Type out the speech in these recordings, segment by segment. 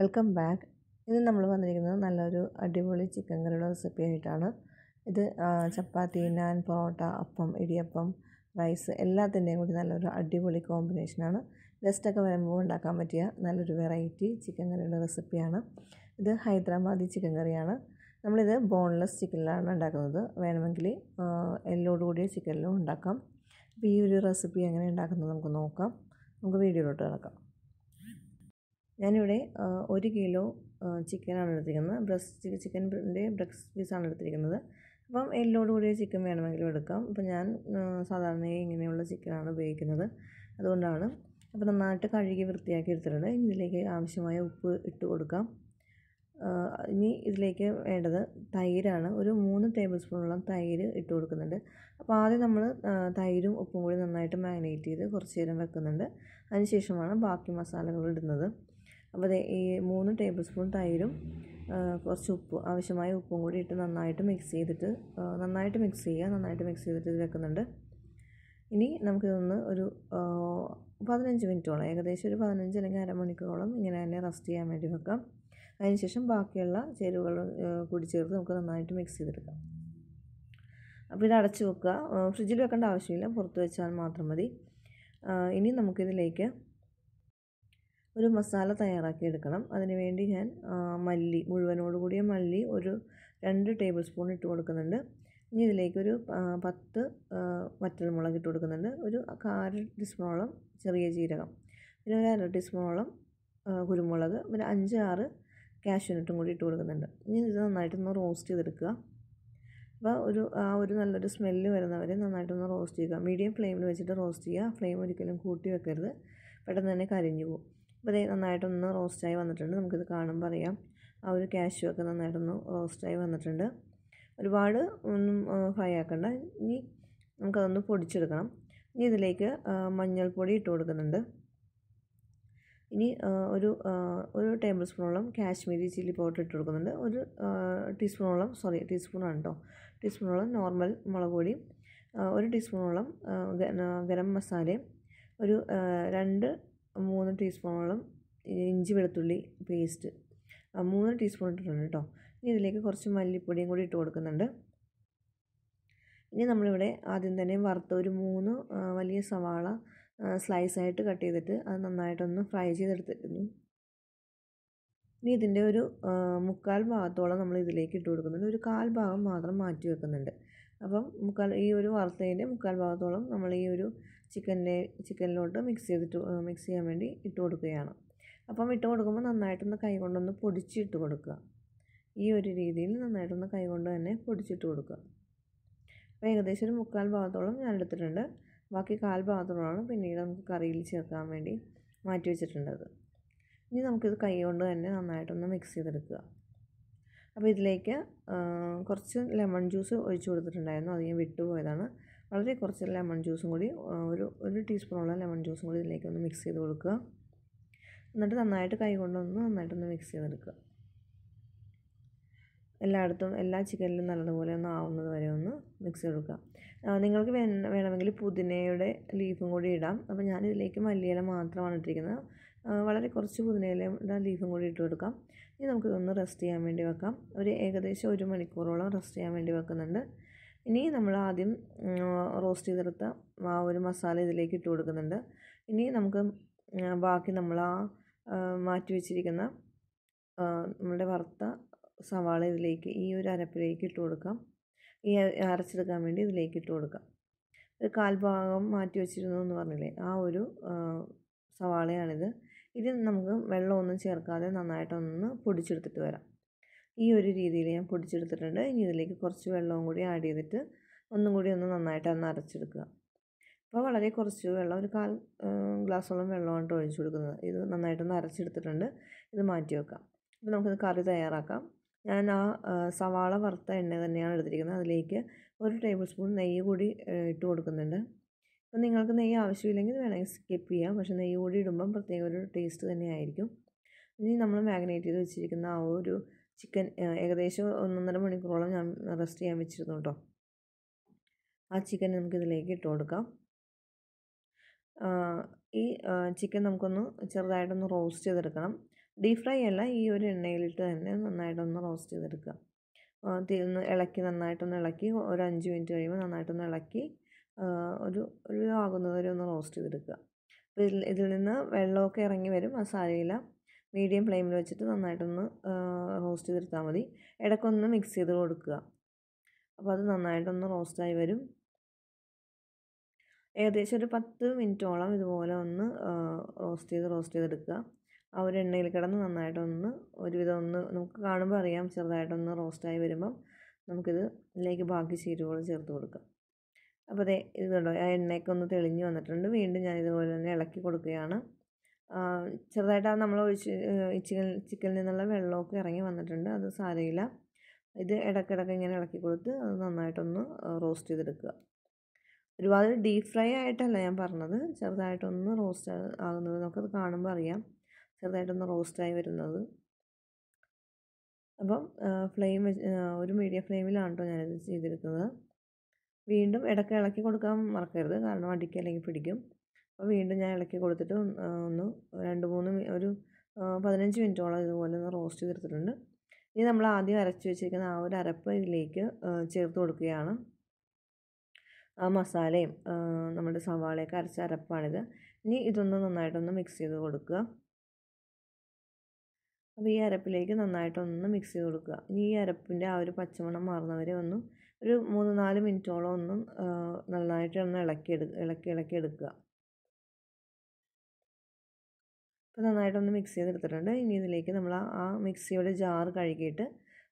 welcome back ഇന്ന് നമ്മൾ വന്നിരിക്കുന്നത് നല്ലൊരു അടിപൊളി ചിക്കൻ കറിയുടെ റെസിപ്പി ആയിട്ടാണ് ഇത് ചപ്പാത്തി നാൻ പൊറോട്ട അപ്പം ഇടിയപ്പം റൈസ് എല്ലാത്തിൻ്റെയും കൂടി നല്ലൊരു അടിപൊളി കോമ്പിനേഷനാണ് ഗസ്റ്റൊക്കെ വരുമ്പോൾ ഉണ്ടാക്കാൻ പറ്റിയ നല്ലൊരു വെറൈറ്റി ചിക്കൻ കറിയുടെ റെസിപ്പിയാണ് ഇത് ഹൈദരാബാദി ചിക്കൻ കറിയാണ് നമ്മളിത് ബോൺലെസ് ചിക്കനിലാണ് ഉണ്ടാക്കുന്നത് വേണമെങ്കിൽ എല്ലോട് കൂടിയ ചിക്കനിലും ഉണ്ടാക്കാം അപ്പോൾ ഈ ഒരു റെസിപ്പി എങ്ങനെ ഉണ്ടാക്കുന്നത് നമുക്ക് നോക്കാം നമുക്ക് വീഡിയോയിലോട്ട് കിടക്കാം ഞാനിവിടെ ഒരു കിലോ ചിക്കനാണ് എടുത്തിരിക്കുന്നത് ബ്രസ്റ്റ് ചിക്കൻ്റെ ബ്രസ്റ്റ് പീസാണ് എടുത്തിരിക്കുന്നത് അപ്പം എല്ലോട് കൂടിയ ചിക്കൻ വേണമെങ്കിലും എടുക്കാം അപ്പം ഞാൻ സാധാരണയായി ഇങ്ങനെയുള്ള ചിക്കനാണ് ഉപയോഗിക്കുന്നത് അതുകൊണ്ടാണ് അപ്പോൾ നന്നായിട്ട് കഴുകി വൃത്തിയാക്കി എടുത്തിട്ടുണ്ട് ഇതിലേക്ക് ആവശ്യമായ ഉപ്പ് ഇട്ട് കൊടുക്കാം ഇനി ഇതിലേക്ക് വേണ്ടത് തൈരാണ് ഒരു മൂന്ന് ടേബിൾ സ്പൂണോളം തൈര് ഇട്ട് കൊടുക്കുന്നുണ്ട് അപ്പോൾ ആദ്യം നമ്മൾ തൈരും ഉപ്പും കൂടി നന്നായിട്ട് മാരിനേറ്റ് ചെയ്ത് കുറച്ച് നേരം വെക്കുന്നുണ്ട് അതിനുശേഷമാണ് ബാക്കി മസാലകൾ ഇടുന്നത് അപ്പോൾ ഈ മൂന്ന് ടേബിൾ സ്പൂൺ തൈരും കുറച്ച് ഉപ്പ് ആവശ്യമായ ഉപ്പും കൂടി ഇട്ട് നന്നായിട്ട് മിക്സ് ചെയ്തിട്ട് നന്നായിട്ട് മിക്സ് ചെയ്യുക നന്നായിട്ട് മിക്സ് ചെയ്തിട്ട് ഇത് വെക്കുന്നുണ്ട് ഇനി നമുക്കിതൊന്ന് ഒരു പതിനഞ്ച് മിനിറ്റോളം ഏകദേശം ഒരു പതിനഞ്ച് അല്ലെങ്കിൽ അരമണിക്കൂറോളം ഇങ്ങനെ തന്നെ റെസ്റ്റ് ചെയ്യാൻ വേണ്ടി വെക്കാം അതിനുശേഷം ബാക്കിയുള്ള ചേരുവകൾ കൂടി ചേർത്ത് നമുക്ക് നന്നായിട്ട് മിക്സ് ചെയ്തെടുക്കാം അപ്പോൾ ഇത് അടച്ചു വെക്കുക ഫ്രിഡ്ജിൽ വെക്കേണ്ട ആവശ്യമില്ല പുറത്ത് വെച്ചാൽ മാത്രം മതി ഇനി നമുക്കിതിലേക്ക് ഒരു മസാല തയ്യാറാക്കിയെടുക്കണം അതിനുവേണ്ടി ഞാൻ മല്ലി മുഴുവനോട് കൂടിയ മല്ലി ഒരു രണ്ട് ടേബിൾ സ്പൂൺ ഇട്ട് കൊടുക്കുന്നുണ്ട് ഇനി ഇതിലേക്കൊരു പത്ത് വറ്റൽമുളക് ഇട്ട് കൊടുക്കുന്നുണ്ട് ഒരു കാര ടീസ്പൂണോളം ചെറിയ ജീരകം പിന്നെ ഒരു അര ടീസ്പൂണോളം കുരുമുളക് പിന്നെ അഞ്ച് ആറ് കാഷ്യൂനട്ടും കൂടി ഇട്ട് കൊടുക്കുന്നുണ്ട് ഇനി ഇത് നന്നായിട്ടൊന്ന് റോസ്റ്റ് ചെയ്തെടുക്കുക അപ്പോൾ ഒരു ആ ഒരു നല്ലൊരു സ്മെല്ല് വരുന്നവരെ നന്നായിട്ടൊന്ന് റോസ്റ്റ് ചെയ്യുക മീഡിയം ഫ്ലെയിമിൽ വെച്ചിട്ട് റോസ്റ്റ് ചെയ്യുക ഫ്ലെയിം ഒരിക്കലും കൂട്ടി വെക്കരുത് പെട്ടെന്ന് തന്നെ കരിഞ്ഞു പോകും അപ്പോൾ ഇത് നന്നായിട്ടൊന്ന് റോസ്റ്റായി വന്നിട്ടുണ്ട് നമുക്കിത് കാണുമ്പോൾ അറിയാം ആ ഒരു ക്യാഷ്യൂ ഒക്കെ നന്നായിട്ടൊന്ന് റോസ്റ്റായി വന്നിട്ടുണ്ട് ഒരുപാട് ഒന്നും ഫ്രൈ ആക്കണ്ട ഇനി നമുക്കതൊന്ന് പൊടിച്ചെടുക്കണം ഇനി ഇതിലേക്ക് മഞ്ഞൾപ്പൊടി ഇട്ട് കൊടുക്കുന്നുണ്ട് ഇനി ഒരു ഒരു ടേബിൾ സ്പൂണോളം കാശ്മീരി ചില്ലി പൗഡർ ഇട്ട് കൊടുക്കുന്നുണ്ട് ഒരു ടീസ്പൂണോളം സോറി ടീസ്പൂണാണ് കേട്ടോ ടീസ്പൂണോളം നോർമൽ മുളക് പൊടി ഒരു ടീസ്പൂണോളം ഗരം മസാലയും ഒരു രണ്ട് മൂന്ന് ടീസ്പൂണോളം ഇഞ്ചി വെളുത്തുള്ളി പേസ്റ്റ് മൂന്ന് ടീസ്പൂൺ ഇട്ടിട്ടുണ്ട് കേട്ടോ ഇനി ഇതിലേക്ക് കുറച്ച് മല്ലിപ്പൊടിയും കൂടി ഇട്ട് കൊടുക്കുന്നുണ്ട് ഇനി നമ്മളിവിടെ ആദ്യം തന്നെ വറുത്ത ഒരു മൂന്ന് വലിയ സവാള സ്ലൈസായിട്ട് കട്ട് ചെയ്തിട്ട് അത് നന്നായിട്ടൊന്ന് ഫ്രൈ ചെയ്തെടുത്തിരുന്നു ഇനി ഇതിൻ്റെ ഒരു മുക്കാൽ ഭാഗത്തോളം നമ്മൾ ഇതിലേക്ക് ഇട്ട് കൊടുക്കുന്നുണ്ട് ഒരു കാൽ ഭാഗം മാത്രം മാറ്റി വെക്കുന്നുണ്ട് അപ്പം മുക്കാൽ ഈ ഒരു വറുത്തതിൻ്റെ മുക്കാൽ ഭാഗത്തോളം നമ്മൾ ഈ ഒരു ചിക്കനിലെ ചിക്കനിലോട്ട് മിക്സ് ചെയ്തിട്ട് മിക്സ് ചെയ്യാൻ വേണ്ടി ഇട്ട് കൊടുക്കുകയാണ് അപ്പം ഇട്ട് കൊടുക്കുമ്പോൾ നന്നായിട്ടൊന്ന് കൈ കൊണ്ടൊന്ന് പൊടിച്ചിട്ട് കൊടുക്കുക ഈ ഒരു രീതിയിൽ നന്നായിട്ടൊന്ന് കൈ കൊണ്ട് തന്നെ പൊടിച്ചിട്ട് കൊടുക്കുക അപ്പോൾ ഏകദേശം ഒരു മുക്കാൽ ഭാഗത്തോളം ഞാൻ എടുത്തിട്ടുണ്ട് ബാക്കി കാൽ ഭാഗത്തോളമാണ് പിന്നീട് നമുക്ക് കറിയിൽ ചേർക്കാൻ വേണ്ടി മാറ്റി വെച്ചിട്ടുണ്ടത് ഇനി നമുക്കിത് കൈ കൊണ്ട് തന്നെ നന്നായിട്ടൊന്ന് മിക്സ് ചെയ്തെടുക്കുക അപ്പോൾ ഇതിലേക്ക് കുറച്ച് ലെമൺ ജ്യൂസ് ഒഴിച്ചു കൊടുത്തിട്ടുണ്ടായിരുന്നു അത് ഞാൻ വിട്ടുപോയതാണ് വളരെ കുറച്ച് ലെമൺ ജ്യൂസും കൂടി ഒരു ഒരു ടീസ്പൂണോളം ലെമൺ ജ്യൂസും കൂടി ഇതിലേക്ക് ഒന്ന് മിക്സ് ചെയ്ത് കൊടുക്കുക എന്നിട്ട് നന്നായിട്ട് കൈ കൊണ്ടൊന്ന് നന്നായിട്ടൊന്ന് മിക്സ് ചെയ്തെടുക്കുക എല്ലായിടത്തും എല്ലാ ചിക്കനിലും നല്ലതുപോലെ ഒന്ന് ആവുന്നത് വരെ ഒന്ന് മിക്സ് ചെയ്തെടുക്കുക നിങ്ങൾക്ക് വേണമെങ്കിൽ പുതിനയുടെ ലീഫും കൂടി ഇടാം അപ്പോൾ ഞാൻ ഇതിലേക്ക് മല്ലിയില മാത്രമാണ് ഇട്ടിരിക്കുന്നത് വളരെ കുറച്ച് പുതിനയില ലീഫും കൂടി ഇട്ട് കൊടുക്കാം ഇനി നമുക്കിതൊന്ന് റെസ്റ്റ് ചെയ്യാൻ വേണ്ടി വെക്കാം ഒരു ഏകദേശം ഒരു മണിക്കൂറോളം റെസ്റ്റ് ചെയ്യാൻ വേണ്ടി വെക്കുന്നുണ്ട് ഇനി നമ്മൾ ആദ്യം റോസ്റ്റ് ചെയ്തെടുത്ത ആ ഒരു മസാല ഇതിലേക്ക് ഇട്ട് കൊടുക്കുന്നുണ്ട് ഇനി നമുക്ക് ബാക്കി നമ്മൾ ആ മാറ്റി വെച്ചിരിക്കുന്ന നമ്മുടെ വറുത്ത സവാള ഇതിലേക്ക് ഈ ഒരു അരപ്പിലേക്ക് ഇട്ട് കൊടുക്കാം ഈ അരച്ചെടുക്കാൻ വേണ്ടി ഇതിലേക്ക് ഇട്ട് കൊടുക്കാം ഒരു കാൽഭാഗം മാറ്റി വെച്ചിരുന്നു എന്ന് പറഞ്ഞില്ലേ ആ ഒരു സവാളയാണിത് ഇത് നമുക്ക് വെള്ളമൊന്നും ചേർക്കാതെ നന്നായിട്ടൊന്ന് പൊടിച്ചെടുത്തിട്ട് വരാം ഈ ഒരു രീതിയിൽ ഞാൻ പൊടിച്ചെടുത്തിട്ടുണ്ട് ഇനി ഇതിലേക്ക് കുറച്ച് വെള്ളവും കൂടി ആഡ് ചെയ്തിട്ട് ഒന്നും കൂടി ഒന്ന് നന്നായിട്ട് അന്ന് അരച്ചെടുക്കുക അപ്പോൾ വളരെ കുറച്ച് വെള്ളം ഒരു കാൽ ഗ്ലാസ്സോളം വെള്ളമാണ് ഒഴിച്ചു കൊടുക്കുന്നത് ഇത് നന്നായിട്ടൊന്ന് അരച്ചെടുത്തിട്ടുണ്ട് ഇത് മാറ്റി വെക്കാം അപ്പോൾ നമുക്കിത് കറി തയ്യാറാക്കാം ഞാൻ ആ സവാള വറുത്ത എണ്ണ തന്നെയാണ് എടുത്തിരിക്കുന്നത് അതിലേക്ക് ഒരു ടേബിൾ സ്പൂൺ നെയ്യ് കൂടി ഇട്ട് കൊടുക്കുന്നുണ്ട് അപ്പോൾ നിങ്ങൾക്ക് നെയ്യ് ആവശ്യമില്ലെങ്കിൽ വേണമെങ്കിൽ സ്കിപ്പ് ചെയ്യാം പക്ഷേ നെയ്യ് കൂടി ഇടുമ്പം പ്രത്യേക ഒരു ടേസ്റ്റ് തന്നെയായിരിക്കും ഇനി നമ്മൾ മാഗ്നേറ്റ് ചെയ്ത് വെച്ചിരിക്കുന്ന ആ ഒരു ചിക്കൻ ഏകദേശം ഒന്നൊന്നര മണിക്കൂറോളം ഞാൻ റെസ്റ്റ് ചെയ്യാൻ വെച്ചിരുന്നു കേട്ടോ ആ ചിക്കൻ നമുക്കിതിലേക്ക് ഇട്ട് കൊടുക്കാം ഈ ചിക്കൻ നമുക്കൊന്ന് ചെറുതായിട്ടൊന്ന് റോസ്റ്റ് ചെയ്തെടുക്കണം ഡീപ് ഫ്രൈ അല്ല ഈ ഒരു എണ്ണയിലിട്ട് തന്നെ നന്നായിട്ടൊന്ന് റോസ്റ്റ് ചെയ്തെടുക്കുക തിരുന്ന് ഇളക്കി നന്നായിട്ടൊന്ന് ഇളക്കി ഒരു അഞ്ച് മിനിറ്റ് കഴിയുമ്പോൾ നന്നായിട്ടൊന്ന് ഇളക്കി ഒരു ഒരു ആകുന്നത് ഒന്ന് റോസ്റ്റ് ചെയ്തെടുക്കുക അപ്പോൾ ഇതിൽ ഇതിൽ നിന്ന് വെള്ളമൊക്കെ ഇറങ്ങി വരും ആ മീഡിയം ഫ്ലെയിമിൽ വെച്ചിട്ട് നന്നായിട്ടൊന്ന് റോസ്റ്റ് ചെയ്തെടുത്താൽ മതി ഇടയ്ക്കൊന്ന് മിക്സ് ചെയ്ത് കൊടുക്കുക അപ്പോൾ അത് നന്നായിട്ടൊന്ന് റോസ്റ്റായി വരും ഏകദേശം ഒരു പത്ത് മിനിറ്റോളം ഇതുപോലെ ഒന്ന് റോസ്റ്റ് ചെയ്ത് റോസ്റ്റ് ചെയ്തെടുക്കുക ആ ഒരു എണ്ണയിൽ കിടന്ന് നന്നായിട്ടൊന്ന് ഒരുവിധം ഒന്ന് നമുക്ക് കാണുമ്പോൾ അറിയാം ചെറുതായിട്ടൊന്ന് റോസ്റ്റായി വരുമ്പം നമുക്കിത് ഇതിലേക്ക് ബാക്കി ചേരുവകൾ ചേർത്ത് കൊടുക്കാം അപ്പോൾ അതെ ഇത് കണ്ടോ ആ എണ്ണയൊക്കെ ഒന്ന് തെളിഞ്ഞ് വന്നിട്ടുണ്ട് വീണ്ടും ഞാൻ ഇതുപോലെ തന്നെ ഇളക്കി കൊടുക്കുകയാണ് ചെറുതായിട്ട് നമ്മൾ ഒഴിച്ച് ചിക്കൻ ചിക്കനിൽ നിന്നുള്ള വെള്ളമൊക്കെ ഇറങ്ങി വന്നിട്ടുണ്ട് അത് സാരമില്ല ഇത് ഇടയ്ക്കിടയ്ക്ക് ഇങ്ങനെ ഇളക്കി കൊടുത്ത് അത് നന്നായിട്ടൊന്ന് റോസ്റ്റ് ചെയ്തെടുക്കുക ഒരുപാട് ഡീപ് ഫ്രൈ ആയിട്ടല്ല ഞാൻ പറഞ്ഞത് ചെറുതായിട്ടൊന്ന് റോസ്റ്റ് ആകുന്നത് നമുക്കത് കാണുമ്പോൾ അറിയാം ചെറുതായിട്ടൊന്ന് റോസ്റ്റായി വരുന്നത് അപ്പം ഫ്ലെയിം ഒരു മീഡിയം ഫ്ലെയിമിലാണ് കേട്ടോ ഞാനിത് ചെയ്തെടുക്കുന്നത് വീണ്ടും ഇടയ്ക്ക് ഇളക്കി കൊടുക്കാൻ മറക്കരുത് കാരണം അടിക്കല്ലെങ്കിൽ പിടിക്കും അപ്പോൾ വീണ്ടും ഞാൻ ഇളക്കി കൊടുത്തിട്ട് ഒന്ന് രണ്ട് മൂന്ന് ഒരു പതിനഞ്ച് മിനിറ്റോളം ഇതുപോലെ ഒന്ന് റോസ്റ്റ് ചെയ്തെടുത്തിട്ടുണ്ട് ഇനി നമ്മൾ ആദ്യം അരച്ച് വെച്ചിരിക്കുന്ന ആ ഒരു അരപ്പ് ഇതിലേക്ക് ചേർത്ത് കൊടുക്കുകയാണ് ആ മസാലയും നമ്മുടെ സവാളയൊക്കെ അരച്ച അരപ്പാണിത് ഇനി ഇതൊന്ന് നന്നായിട്ടൊന്ന് മിക്സ് ചെയ്ത് കൊടുക്കുക അപ്പോൾ ഈ അരപ്പിലേക്ക് നന്നായിട്ടൊന്ന് മിക്സ് ചെയ്ത് കൊടുക്കുക ഇനി ഈ അരപ്പിൻ്റെ ആ ഒരു പച്ചമണം മാറുന്നവരെ ഒന്ന് ഒരു മൂന്ന് നാല് മിനിറ്റോളം ഒന്ന് നന്നായിട്ട് ഒന്ന് ഇളക്കി എടുക്കുക ഇളക്കി ഇളക്കി എടുക്കുക അപ്പോൾ നന്നായിട്ടൊന്ന് മിക്സ് ചെയ്തെടുത്തിട്ടുണ്ട് ഇനി ഇതിലേക്ക് നമ്മൾ ആ മിക്സിയുടെ ജാറ് കഴുകിയിട്ട്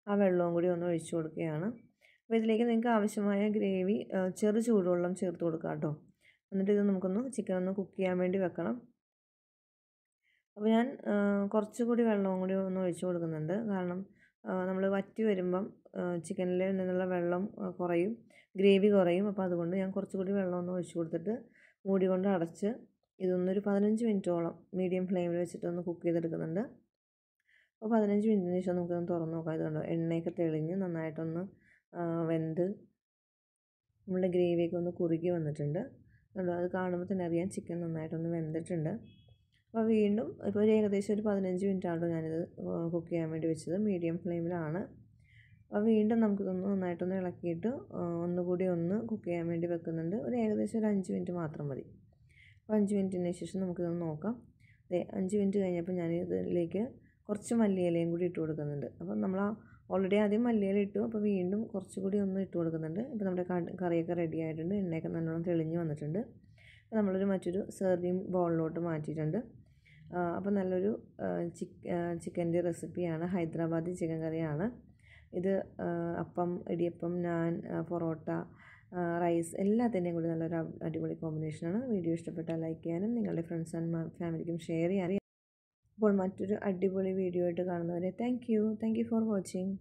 ആ വെള്ളവും കൂടി ഒന്ന് ഒഴിച്ചു കൊടുക്കുകയാണ് അപ്പോൾ ഇതിലേക്ക് നിങ്ങൾക്ക് ആവശ്യമായ ഗ്രേവി ചെറു ചൂടുവെള്ളം ചേർത്ത് കൊടുക്കാം കേട്ടോ എന്നിട്ട് ഇത് നമുക്കൊന്ന് ചിക്കൻ ഒന്ന് കുക്ക് ചെയ്യാൻ വേണ്ടി വെക്കണം അപ്പോൾ ഞാൻ കുറച്ചുകൂടി വെള്ളവും കൂടി ഒന്ന് ഒഴിച്ചു കൊടുക്കുന്നുണ്ട് കാരണം നമ്മൾ വറ്റി വരുമ്പം ചിക്കനിൽ നിന്നുള്ള വെള്ളം കുറയും ഗ്രേവി കുറയും അപ്പോൾ അതുകൊണ്ട് ഞാൻ കുറച്ചുകൂടി വെള്ളം ഒന്ന് ഒഴിച്ചു കൊടുത്തിട്ട് മൂടി കൊണ്ട് അടച്ച് ഇതൊന്നൊരു പതിനഞ്ച് മിനിറ്റോളം മീഡിയം ഫ്ലെയിമിൽ വെച്ചിട്ടൊന്ന് കുക്ക് ചെയ്തെടുക്കുന്നുണ്ട് അപ്പോൾ പതിനഞ്ച് മിനിറ്റിന് ശേഷം നമുക്കൊന്ന് തുറന്ന് നോക്കാം ഇത് കണ്ടോ എണ്ണയൊക്കെ തെളിഞ്ഞ് നന്നായിട്ടൊന്ന് വെന്ത് നമ്മുടെ ഗ്രേവിയൊക്കെ ഒന്ന് കുറുകി വന്നിട്ടുണ്ട് കണ്ടോ അത് കാണുമ്പോൾ തന്നെ അറിയാം ചിക്കൻ നന്നായിട്ടൊന്ന് വെന്തിട്ടുണ്ട് അപ്പോൾ വീണ്ടും ഇപ്പോൾ ഒരു ഏകദേശം ഒരു പതിനഞ്ച് മിനിറ്റാണല്ലോ ഞാനിത് കുക്ക് ചെയ്യാൻ വേണ്ടി വെച്ചത് മീഡിയം ഫ്ലെയിമിലാണ് അപ്പോൾ വീണ്ടും നമുക്കിതൊന്ന് നന്നായിട്ടൊന്ന് ഇളക്കിയിട്ട് ഒന്നുകൂടി ഒന്ന് കുക്ക് ചെയ്യാൻ വേണ്ടി വെക്കുന്നുണ്ട് ഒരു ഏകദേശം ഒരു അഞ്ച് മിനിറ്റ് മാത്രം മതി അപ്പോൾ അഞ്ച് മിനിറ്റിന് ശേഷം നമുക്കിതൊന്ന് നോക്കാം അതെ അഞ്ച് മിനിറ്റ് കഴിഞ്ഞപ്പോൾ ഞാൻ ഇതിലേക്ക് കുറച്ച് മല്ലിയിലയും കൂടി ഇട്ട് കൊടുക്കുന്നുണ്ട് അപ്പം നമ്മൾ ഓൾറെഡി ആദ്യം മല്ലിയില ഇട്ടു അപ്പോൾ വീണ്ടും കുറച്ച് കൂടി ഒന്ന് ഇട്ട് കൊടുക്കുന്നുണ്ട് ഇപ്പോൾ നമ്മുടെ കറിയൊക്കെ റെഡി ആയിട്ടുണ്ട് എണ്ണയൊക്കെ നല്ലോണം തെളിഞ്ഞ് വന്നിട്ടുണ്ട് അപ്പോൾ നമ്മളൊരു മറ്റൊരു സെർവിങ് ബോളിലോട്ട് മാറ്റിയിട്ടുണ്ട് അപ്പോൾ നല്ലൊരു ചിക്ക് ചിക്കൻ്റെ റെസിപ്പിയാണ് ഹൈദരാബാദി ചിക്കൻ കറിയാണ് ഇത് അപ്പം ഇടിയപ്പം ഞാൻ പൊറോട്ട റൈസ് എല്ലാത്തിൻ്റെയും കൂടി നല്ലൊരു അടിപൊളി കോമ്പിനേഷനാണ് വീഡിയോ ഇഷ്ടപ്പെട്ടാൽ ലൈക്ക് ചെയ്യാനും നിങ്ങളുടെ ഫ്രണ്ട്സ് ആൻഡ് ഫാമിലിക്കും ഷെയർ ചെയ്യാനും അപ്പോൾ മറ്റൊരു അടിപൊളി വീഡിയോ ആയിട്ട് കാണുന്നവരെ thank you thank you for watching